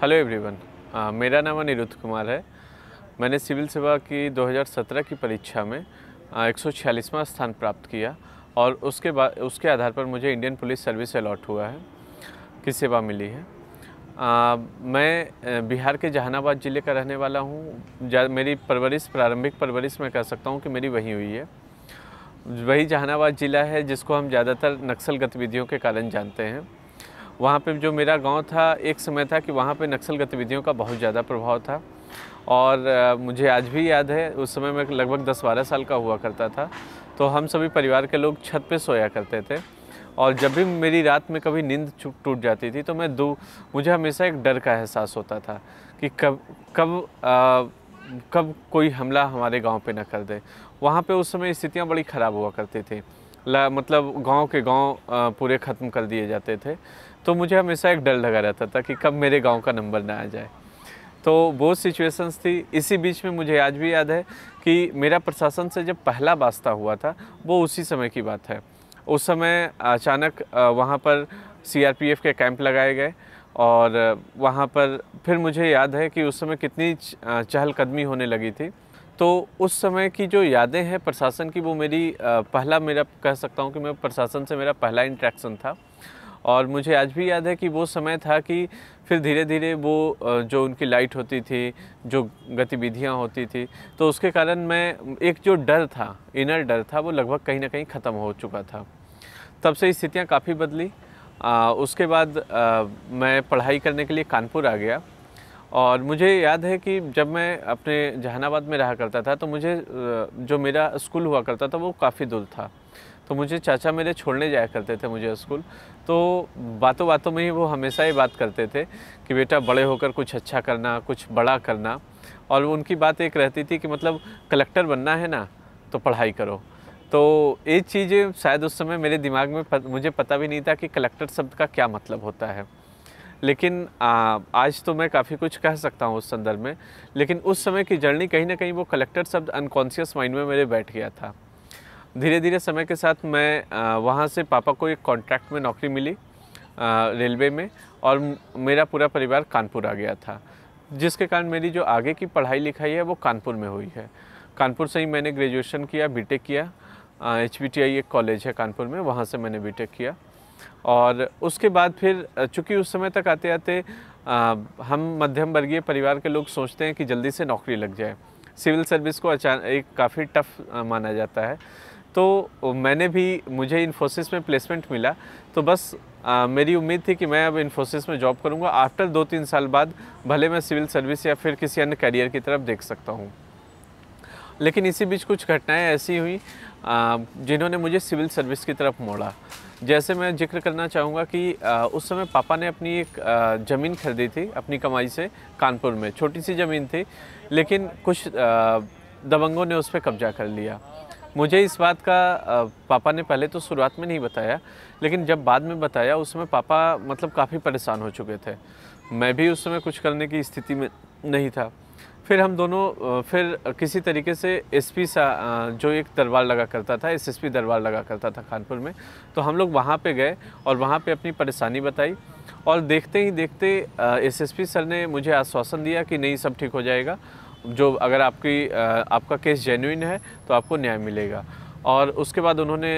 hello everyone uh, मेरा नाम अनिरुद्ध कुमार है मैंने सिविल सेवा की 2017 की परीक्षा में uh, एक सौ स्थान प्राप्त किया और उसके बाद उसके आधार पर मुझे इंडियन पुलिस सर्विस अलॉट हुआ है की सेवा मिली है आ, uh, मैं बिहार के जहानाबाद ज़िले का रहने वाला हूँ मेरी परवरिश प्रारंभिक परवरिश मैं कह सकता हूँ कि मेरी वहीं हुई है वही जहानाबाद ज़िला है जिसको हम ज़्यादातर नक्सल गतिविधियों के कारण जानते हैं वहाँ पे जो मेरा गांव था एक समय था कि वहाँ पे नक्सल गतिविधियों का बहुत ज़्यादा प्रभाव था और मुझे आज भी याद है उस समय मैं लगभग दस बारह साल का हुआ करता था तो हम सभी परिवार के लोग छत पे सोया करते थे और जब भी मेरी रात में कभी नींद टूट जाती थी तो मैं दो मुझे हमेशा एक डर का एहसास होता था कि कब कब आ, कब कोई हमला हमारे गांव पे ना कर दे वहाँ पे उस समय स्थितियाँ बड़ी ख़राब हुआ करती थी मतलब गांव के गांव पूरे ख़त्म कर दिए जाते थे तो मुझे हमेशा एक डर लगा रहता था कि कब मेरे गांव का नंबर ना आ जाए तो वो सिचुएशंस थी इसी बीच में मुझे आज भी याद है कि मेरा प्रशासन से जब पहला वास्ता हुआ था वो उसी समय की बात है उस समय अचानक वहाँ पर सीआरपीएफ के कैंप लगाए गए और वहाँ पर फिर मुझे याद है कि उस समय कितनी चहलकदमी होने लगी थी तो उस समय की जो यादें हैं प्रशासन की वो मेरी पहला मेरा कह सकता हूँ कि मैं प्रशासन से मेरा पहला इंट्रैक्शन था और मुझे आज भी याद है कि वो समय था कि फिर धीरे धीरे वो जो उनकी लाइट होती थी जो गतिविधियाँ होती थी तो उसके कारण मैं एक जो डर था इनर डर था वो लगभग कहीं ना कहीं ख़त्म हो चुका था तब से स्थितियाँ काफ़ी बदली आ, उसके बाद आ, मैं पढ़ाई करने के लिए कानपुर आ गया और मुझे याद है कि जब मैं अपने जहानाबाद में रहा करता था तो मुझे जो मेरा स्कूल हुआ करता था वो काफ़ी दूर था तो मुझे चाचा मेरे छोड़ने जाया करते थे मुझे स्कूल तो बातों बातों में ही वो हमेशा ही बात करते थे कि बेटा बड़े होकर कुछ अच्छा करना कुछ बड़ा करना और उनकी बात एक रहती थी कि मतलब कलेक्टर बनना है ना तो पढ़ाई करो तो ये चीज़ें शायद उस समय मेरे दिमाग में पत, मुझे पता भी नहीं था कि कलेक्टर शब्द का क्या मतलब होता है लेकिन आ, आज तो मैं काफ़ी कुछ कह सकता हूँ उस संदर्भ में लेकिन उस समय की जर्नी कहीं ना कहीं वो कलेक्टर शब्द अनकॉन्सियस माइंड में मेरे बैठ गया था धीरे धीरे समय के साथ मैं वहाँ से पापा को एक कॉन्ट्रैक्ट में नौकरी मिली रेलवे में और मेरा पूरा परिवार कानपुर आ गया था जिसके कारण मेरी जो आगे की पढ़ाई लिखाई है वो कानपुर में हुई है कानपुर से ही मैंने ग्रेजुएशन किया बीटेक किया एच एक कॉलेज है कानपुर में वहाँ से मैंने बीटेक किया और उसके बाद फिर चूँकि उस समय तक आते आते हम मध्यम वर्गीय परिवार के लोग सोचते हैं कि जल्दी से नौकरी लग जाए सिविल सर्विस को अचानक एक काफ़ी टफ माना जाता है तो मैंने भी मुझे इन्फोसिस में प्लेसमेंट मिला तो बस आ, मेरी उम्मीद थी कि मैं अब इन्फोसिस में जॉब करूँगा आफ्टर दो तीन साल बाद भले मैं सिविल सर्विस या फिर किसी अन्य करियर की तरफ देख सकता हूँ लेकिन इसी बीच कुछ घटनाएं ऐसी हुई जिन्होंने मुझे सिविल सर्विस की तरफ मोड़ा जैसे मैं जिक्र करना चाहूँगा कि उस समय पापा ने अपनी एक ज़मीन खरीदी थी अपनी कमाई से कानपुर में छोटी सी ज़मीन थी लेकिन कुछ दबंगों ने उस पर कब्जा कर लिया मुझे इस बात का पापा ने पहले तो शुरुआत में नहीं बताया लेकिन जब बाद में बताया उस समय पापा मतलब काफ़ी परेशान हो चुके थे मैं भी उस समय कुछ करने की स्थिति में नहीं था फिर हम दोनों फिर किसी तरीके से एसपी सा जो एक दरबार लगा करता था एसएसपी दरबार लगा करता था खानपुर में तो हम लोग वहाँ पे गए और वहाँ पे अपनी परेशानी बताई और देखते ही देखते एसएसपी सर ने मुझे आश्वासन दिया कि नहीं सब ठीक हो जाएगा जो अगर आपकी आपका केस जेन्यून है तो आपको न्याय मिलेगा और उसके बाद उन्होंने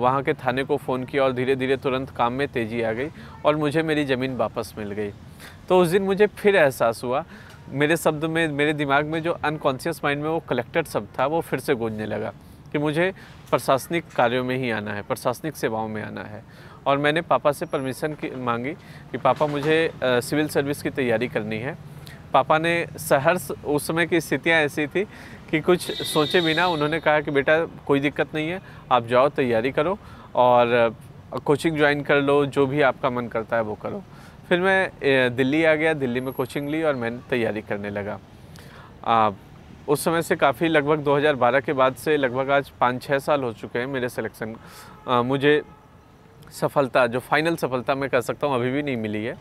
वहाँ के थाने को फ़ोन किया और धीरे धीरे तुरंत काम में तेज़ी आ गई और मुझे मेरी ज़मीन वापस मिल गई तो उस दिन मुझे फिर एहसास हुआ मेरे शब्द में मेरे दिमाग में जो अनकॉन्शियस माइंड में वो कलेक्टेड शब्द था वो फिर से गूंजने लगा कि मुझे प्रशासनिक कार्यों में ही आना है प्रशासनिक सेवाओं में आना है और मैंने पापा से परमिशन की मांगी कि पापा मुझे सिविल सर्विस की तैयारी करनी है पापा ने सहर्ष उस समय की स्थितियाँ ऐसी थी कि कुछ सोचे बिना उन्होंने कहा कि बेटा कोई दिक्कत नहीं है आप जाओ तैयारी करो और कोचिंग ज्वाइन कर लो जो भी आपका मन करता है वो करो फिर मैं दिल्ली आ गया दिल्ली में कोचिंग ली और मैंने तैयारी करने लगा आ, उस समय से काफ़ी लगभग 2012 के बाद से लगभग आज पाँच छः साल हो चुके हैं मेरे सिलेक्शन मुझे सफलता जो फाइनल सफलता मैं कह सकता हूँ अभी भी नहीं मिली है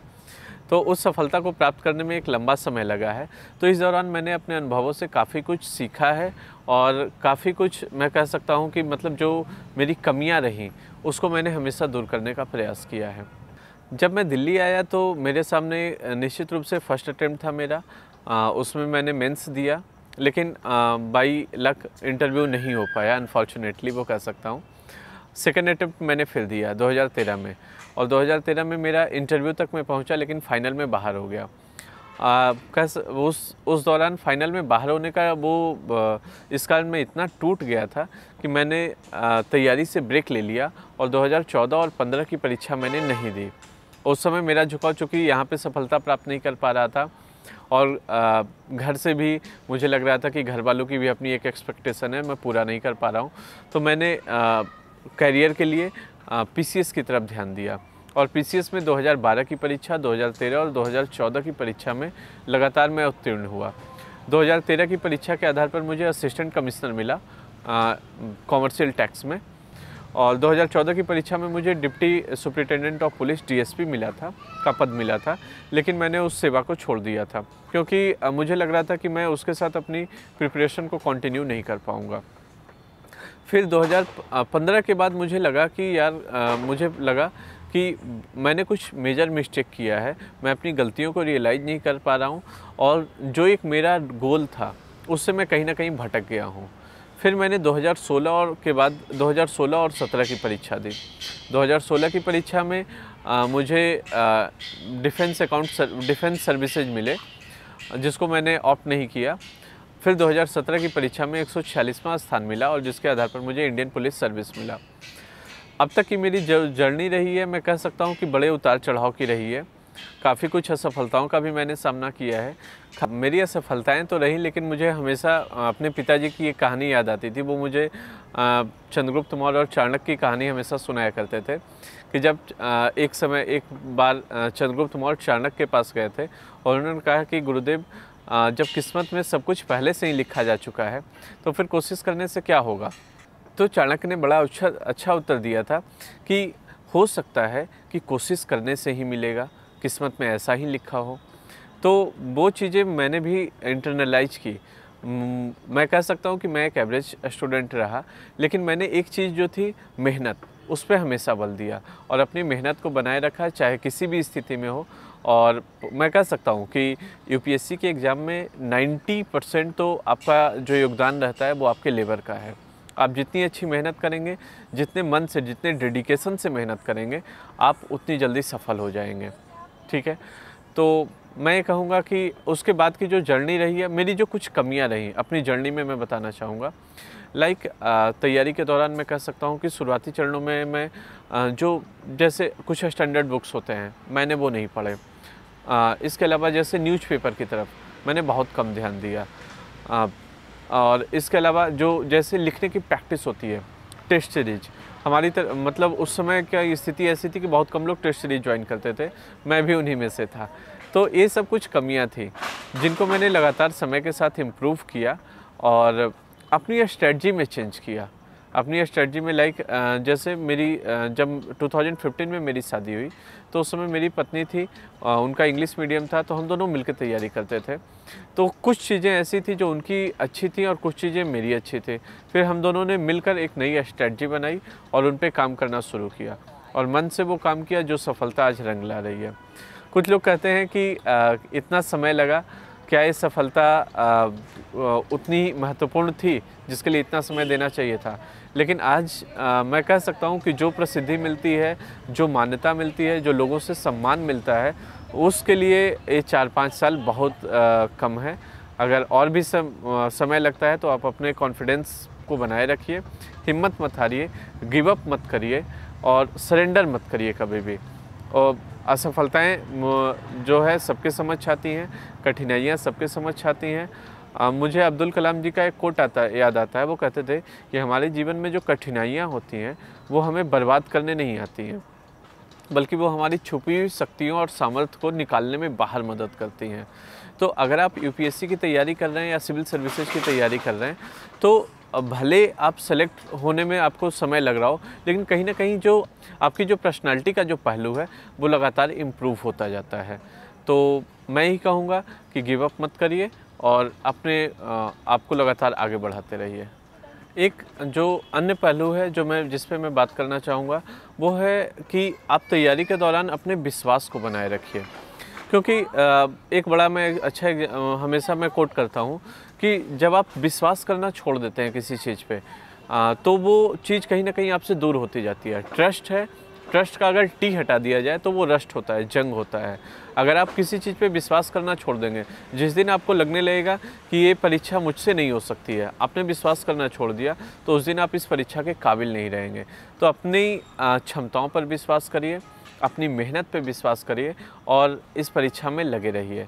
तो उस सफलता को प्राप्त करने में एक लंबा समय लगा है तो इस दौरान मैंने अपने अनुभवों से काफ़ी कुछ सीखा है और काफ़ी कुछ मैं कह सकता हूँ कि मतलब जो मेरी कमियाँ रहीं उसको मैंने हमेशा दूर करने का प्रयास किया है जब मैं दिल्ली आया तो मेरे सामने निश्चित रूप से फर्स्ट अटैम्प्ट था मेरा आ, उसमें मैंने मेंस दिया लेकिन बाई लक इंटरव्यू नहीं हो पाया अनफॉर्चुनेटली वो कह सकता हूँ सेकेंड अटैम्प्ट मैंने फिर दिया 2013 में और 2013 में मेरा इंटरव्यू तक मैं पहुंचा लेकिन फ़ाइनल में बाहर हो गया कस उस उस दौरान फाइनल में बाहर होने का वो इस कारण मैं इतना टूट गया था कि मैंने तैयारी से ब्रेक ले लिया और 2014 और 15 की परीक्षा मैंने नहीं दी उस समय मेरा झुकाव चूँकि यहाँ पे सफलता प्राप्त नहीं कर पा रहा था और घर से भी मुझे लग रहा था कि घर वालों की भी अपनी एक एक्सपेक्टेशन है मैं पूरा नहीं कर पा रहा हूँ तो मैंने करियर के लिए पीसीएस की तरफ ध्यान दिया और पीसीएस में 2012 की परीक्षा 2013 और 2014 की परीक्षा में लगातार मैं उत्तीर्ण हुआ 2013 की परीक्षा के आधार पर मुझे असिस्टेंट कमिश्नर मिला कॉमर्शियल टैक्स में और 2014 की परीक्षा में मुझे deputy superintendent of police DSP मिला था का पद मिला था लेकिन मैंने उस सेवा को छोड़ दिया था क्योंकि मुझे लग रहा था कि मैं उसके साथ अपनी प्रिपरेशन को कंटिन्यू नहीं कर पाऊँगा फिर 2015 के बाद मुझे लगा कि यार आ, मुझे लगा कि मैंने कुछ मेजर मिस्टेक किया है मैं अपनी गलतियों को रियलाइज़ नहीं कर पा रहा हूँ और जो एक मेरा गोल था उससे मैं कहीं ना कहीं भटक गया हूँ फिर मैंने 2016 और के बाद 2016 और 17 की परीक्षा दी 2016 की परीक्षा में आ, मुझे डिफेंस अकाउंट डिफेंस सर्विसेज मिले जिसको मैंने ऑप्ट नहीं किया फिर 2017 की परीक्षा में एक स्थान मिला और जिसके आधार पर मुझे इंडियन पुलिस सर्विस मिला अब तक की मेरी जर्नी रही है मैं कह सकता हूँ कि बड़े उतार चढ़ाव की रही है काफ़ी कुछ असफलताओं का भी मैंने सामना किया है मेरी असफलताएं तो रहीं लेकिन मुझे हमेशा अपने पिताजी की एक कहानी याद आती थी वो मुझे चंद्रगुप्त मौर्य और चाणक्य की कहानी हमेशा सुनाया करते थे कि जब एक समय एक बार चंद्रगुप्त मौर्य चाणक्य के पास गए थे और उन्होंने कहा कि गुरुदेव जब किस्मत में सब कुछ पहले से ही लिखा जा चुका है तो फिर कोशिश करने से क्या होगा तो चाणक्य ने बड़ा अच्छा अच्छा उत्तर दिया था कि हो सकता है कि कोशिश करने से ही मिलेगा किस्मत में ऐसा ही लिखा हो तो वो चीज़ें मैंने भी इंटरनलाइज की मैं कह सकता हूँ कि मैं एक एवरेज स्टूडेंट रहा लेकिन मैंने एक चीज़ जो थी मेहनत उस पर हमेशा बल दिया और अपनी मेहनत को बनाए रखा चाहे किसी भी स्थिति में हो और मैं कह सकता हूँ कि यूपीएससी के एग्ज़ाम में 90 परसेंट तो आपका जो योगदान रहता है वो आपके लेबर का है आप जितनी अच्छी मेहनत करेंगे जितने मन से जितने डेडिकेशन से मेहनत करेंगे आप उतनी जल्दी सफल हो जाएंगे ठीक है तो मैं ये कहूँगा कि उसके बाद की जो जर्नी रही है मेरी जो कुछ कमियाँ रही अपनी जर्नी में मैं बताना चाहूँगा लाइक uh, तैयारी के दौरान मैं कह सकता हूँ कि शुरुआती चरणों में मैं uh, जो जैसे कुछ स्टैंडर्ड बुक्स होते हैं मैंने वो नहीं पढ़े uh, इसके अलावा जैसे न्यूज़पेपर की तरफ मैंने बहुत कम ध्यान दिया और इसके अलावा जो जैसे लिखने की प्रैक्टिस होती है टेस्ट सीरीज हमारी तर, मतलब उस समय क्या स्थिति ऐसी थी कि बहुत कम लोग टेस्ट सीरीज ज्वाइन करते थे मैं भी उन्हीं में से था तो ये सब कुछ कमियां थी जिनको मैंने लगातार समय के साथ इम्प्रूव किया और अपनी स्ट्रेटजी में चेंज किया अपनी स्ट्रेटजी में लाइक जैसे मेरी जब 2015 में मेरी शादी हुई तो उस समय मेरी पत्नी थी उनका इंग्लिश मीडियम था तो हम दोनों मिलकर तैयारी करते थे तो कुछ चीज़ें ऐसी थी जो उनकी अच्छी थी और कुछ चीज़ें मेरी अच्छी थी फिर हम दोनों ने मिलकर एक नई स्ट्रेटजी बनाई और उन पर काम करना शुरू किया और मन से वो काम किया जो सफलता आज रंग ला रही है कुछ लोग कहते हैं कि इतना समय लगा क्या ये सफलता उतनी महत्वपूर्ण थी जिसके लिए इतना समय देना चाहिए था लेकिन आज मैं कह सकता हूँ कि जो प्रसिद्धि मिलती है जो मान्यता मिलती है जो लोगों से सम्मान मिलता है उसके लिए ये चार पाँच साल बहुत कम है अगर और भी समय लगता है तो आप अपने कॉन्फिडेंस को बनाए रखिए हिम्मत मत हारिए गिव अप मत करिए और सरेंडर मत करिए कभी भी और असफलताएं जो है सबके समझ छाती हैं कठिनाइयाँ सबके समझ छाती हैं मुझे अब्दुल कलाम जी का एक कोट आता याद आता है वो कहते थे कि हमारे जीवन में जो कठिनाइयाँ होती हैं वो हमें बर्बाद करने नहीं आती हैं बल्कि वो हमारी छुपी हुई शक्तियों और सामर्थ्य को निकालने में बाहर मदद करती हैं तो अगर आप यूपीएससी की तैयारी कर रहे हैं या सिविल सर्विसेज की तैयारी कर रहे हैं तो भले आप सेलेक्ट होने में आपको समय लग रहा हो लेकिन कहीं ना कहीं जो आपकी जो पर्सनालिटी का जो पहलू है वो लगातार इम्प्रूव होता जाता है तो मैं ही कहूँगा कि गिव अप मत करिए और अपने आपको लगातार आगे बढ़ाते रहिए एक जो अन्य पहलू है जो मैं जिस पर मैं बात करना चाहूँगा वो है कि आप तैयारी के दौरान अपने विश्वास को बनाए रखिए क्योंकि एक बड़ा मैं अच्छा हमेशा मैं कोट करता हूँ कि जब आप विश्वास करना छोड़ देते हैं किसी चीज़ पे आ, तो वो चीज़ कहीं ना कहीं आपसे दूर होती जाती है ट्रस्ट है ट्रस्ट का अगर टी हटा दिया जाए तो वो रस्ट होता है जंग होता है अगर आप किसी चीज़ पे विश्वास करना छोड़ देंगे जिस दिन आपको लगने लगेगा कि ये परीक्षा मुझसे नहीं हो सकती है आपने विश्वास करना छोड़ दिया तो उस दिन आप इस परीक्षा के काबिल नहीं रहेंगे तो अपनी क्षमताओं पर विश्वास करिए अपनी मेहनत पर विश्वास करिए और इस परीक्षा में लगे रहिए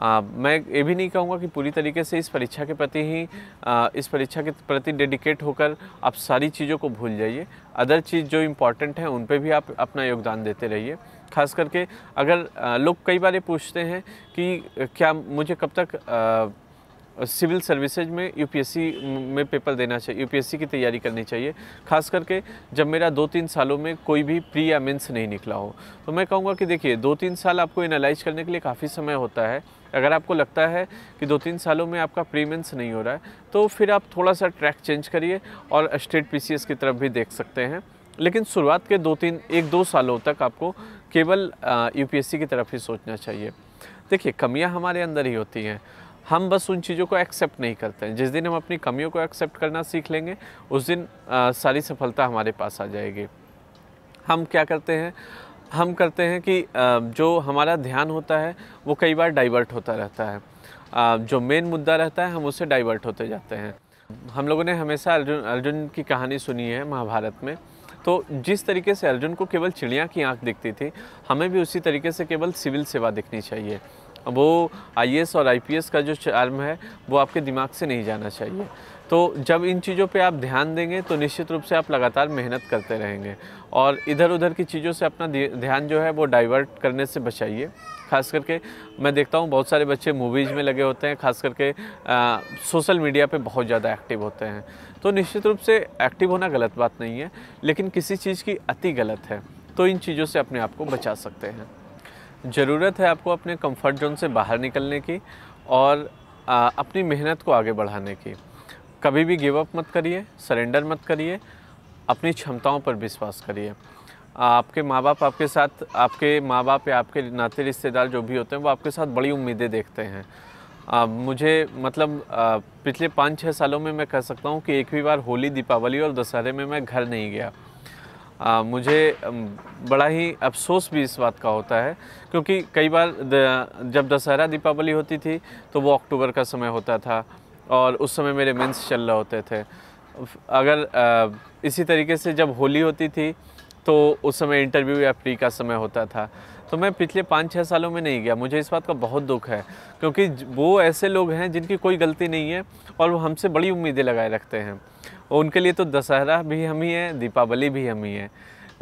आ, मैं ये भी नहीं कहूँगा कि पूरी तरीके से इस परीक्षा के प्रति ही आ, इस परीक्षा के प्रति डेडिकेट होकर आप सारी चीज़ों को भूल जाइए अदर चीज़ जो इम्पॉर्टेंट है उन पे भी आप अपना योगदान देते रहिए खास करके अगर आ, लोग कई बार ये पूछते हैं कि क्या मुझे कब तक सिविल सर्विसेज में यूपीएससी में पेपर देना चाहिए यूपीएससी की तैयारी करनी चाहिए खास करके जब मेरा दो तीन सालों में कोई भी प्री या मेंस नहीं निकला हो तो मैं कहूँगा कि देखिए दो तीन साल आपको एनालाइज करने के लिए काफ़ी समय होता है अगर आपको लगता है कि दो तीन सालों में आपका प्री प्रीमेंस नहीं हो रहा है तो फिर आप थोड़ा सा ट्रैक चेंज करिए और स्टेट पी की तरफ भी देख सकते हैं लेकिन शुरुआत के दो तीन एक दो सालों तक आपको केवल यू की तरफ ही सोचना चाहिए देखिए कमियाँ हमारे अंदर ही होती हैं हम बस उन चीज़ों को एक्सेप्ट नहीं करते हैं जिस दिन हम अपनी कमियों को एक्सेप्ट करना सीख लेंगे उस दिन आ, सारी सफलता हमारे पास आ जाएगी हम क्या करते हैं हम करते हैं कि आ, जो हमारा ध्यान होता है वो कई बार डाइवर्ट होता रहता है आ, जो मेन मुद्दा रहता है हम उससे डाइवर्ट होते जाते हैं हम लोगों ने हमेशा अर्जुन अर्जुन की कहानी सुनी है महाभारत में तो जिस तरीके से अर्जुन को केवल चिड़िया की आँख दिखती थी हमें भी उसी तरीके से केवल सिविल सेवा दिखनी चाहिए वो आई और आई का जो चार्म है वो आपके दिमाग से नहीं जाना चाहिए तो जब इन चीज़ों पे आप ध्यान देंगे तो निश्चित रूप से आप लगातार मेहनत करते रहेंगे और इधर उधर की चीज़ों से अपना ध्यान जो है वो डाइवर्ट करने से बचाइए खास करके मैं देखता हूँ बहुत सारे बच्चे मूवीज़ में लगे होते हैं खास करके सोशल मीडिया पे बहुत ज़्यादा एक्टिव होते हैं तो निश्चित रूप से एक्टिव होना गलत बात नहीं है लेकिन किसी चीज़ की अति गलत है तो इन चीज़ों से अपने आप को बचा सकते हैं ज़रूरत है आपको अपने कंफर्ट जोन से बाहर निकलने की और आ, अपनी मेहनत को आगे बढ़ाने की कभी भी गिव अप मत करिए सरेंडर मत करिए अपनी क्षमताओं पर विश्वास करिए आपके माँ बाप आपके साथ आपके माँ बाप या आपके नाते रिश्तेदार जो भी होते हैं वो आपके साथ बड़ी उम्मीदें देखते हैं आ, मुझे मतलब आ, पिछले पाँच छः सालों में मैं कह सकता हूँ कि एक भी बार होली दीपावली और दशहरे में मैं घर नहीं गया आ, मुझे बड़ा ही अफसोस भी इस बात का होता है क्योंकि कई बार द, जब दशहरा दीपावली होती थी तो वो अक्टूबर का समय होता था और उस समय मेरे मेंस चल रहे होते थे अगर आ, इसी तरीके से जब होली होती थी तो उस समय इंटरव्यू या प्री का समय होता था तो मैं पिछले पाँच छः सालों में नहीं गया मुझे इस बात का बहुत दुख है क्योंकि वो ऐसे लोग हैं जिनकी कोई गलती नहीं है और वो हमसे बड़ी उम्मीदें लगाए रखते हैं और उनके लिए तो दशहरा भी हम ही हैं दीपावली भी हम ही हैं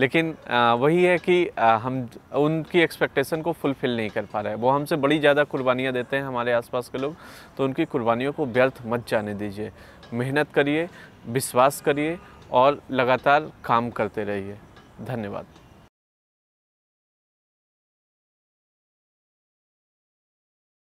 लेकिन वही है कि हम उनकी एक्सपेक्टेशन को फुलफ़िल नहीं कर पा रहे वो हमसे बड़ी ज़्यादा कुर्बानियाँ देते हैं हमारे आसपास के लोग तो उनकी कुर्बानियों को व्यर्थ मत जाने दीजिए मेहनत करिए विश्वास करिए और लगातार काम करते रहिए धन्यवाद